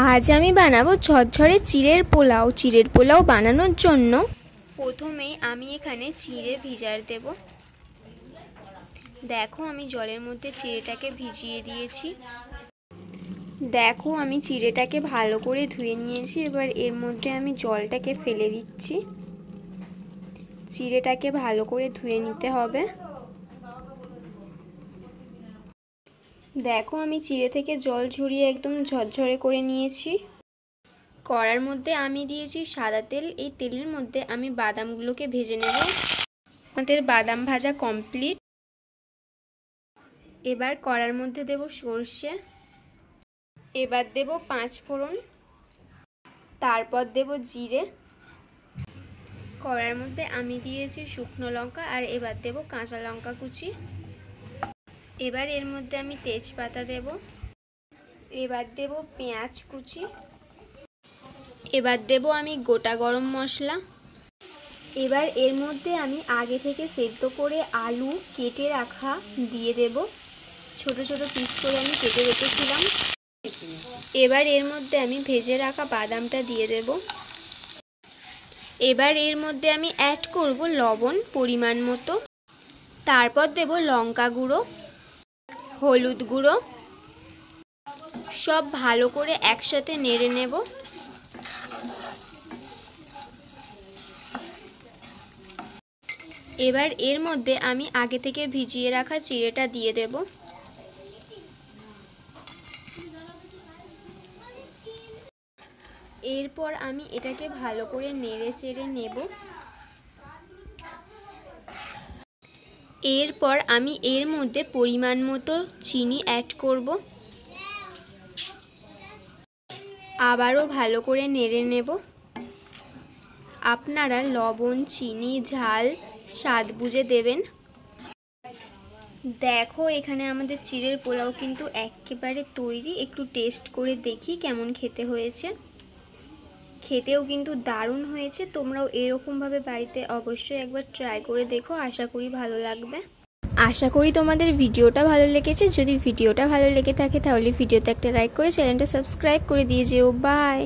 আজ আমি বানাবো ঝরঝরে চিড়ের পোলাও চিড়ের পোলাও বানানোর জন্য প্রথমে আমি এখানে চিড়ে ভিজার দেব দেখো আমি জলের মধ্যে চিড়েটাকে ভিজিয়ে দিয়েছি দেখো আমি চিড়েটাকে ভালো করে ধুয়ে নিয়েছি এবার এর মধ্যে আমি জলটাকে ফেলে দিচ্ছি চিড়েটাকে ভালো করে ধুয়ে নিতে হবে দেখো আমি চিড়ে থেকে জল ঝরিয়ে একদম ঝরঝরে করে নিয়েছি কড়ার মধ্যে আমি দিয়েছি সাদা তেল এই তেলের মধ্যে আমি বাদামগুলোকে ভেজে নেব আমাদের বাদাম ভাজা কমপ্লিট এবার কড়ার মধ্যে দেব সর্ষে এবার দেব পাঁচ ফোড়ন তারপর দেব জিরে কড়ার মধ্যে আমি দিয়েছি শুকনো লঙ্কা আর এবার দেব কাঁচা লঙ্কা কুচি এবার এর মধ্যে আমি তেজপাতা দেব এবার দেব পেঁয়াজ কুচি এবার দেব আমি গোটা গরম মশলা এবার এর মধ্যে আমি আগে থেকে সেদ্ধ করে আলু কেটে রাখা দিয়ে দেব ছোট ছোট পিস করে আমি কেটে রেখেছিলাম এবার এর মধ্যে আমি ভেজে রাখা বাদামটা দিয়ে দেব এবার এর মধ্যে আমি অ্যাড করব লবণ পরিমাণ মতো তারপর দেব লঙ্কা গুঁড়ো হলুদ গুঁড়ো সব ভালো করে একসাথে নেড়ে নেব এবার এর মধ্যে আমি আগে থেকে ভিজিয়ে রাখা চিড়েটা দিয়ে দেব এরপর আমি এটাকে ভালো করে নেড়ে চেড়ে নেব এরপর আমি এর মধ্যে পরিমাণ মতো চিনি অ্যাড করব আবারও ভালো করে নেড়ে নেব আপনারা লবণ চিনি ঝাল স্বাদ বুঝে দেবেন দেখো এখানে আমাদের চিড়ের পোলাও কিন্তু একেবারে তৈরি একটু টেস্ট করে দেখি কেমন খেতে হয়েছে খেতেও কিন্তু দারুণ হয়েছে তোমরাও এরকমভাবে বাড়িতে অবশ্যই একবার ট্রাই করে দেখো আশা করি ভালো লাগবে আশা করি তোমাদের ভিডিওটা ভালো লেগেছে যদি ভিডিওটা ভালো লেগে থাকে তাহলে ভিডিওতে একটা লাইক করে চ্যানেলটা সাবস্ক্রাইব করে দিয়ে যেও বাই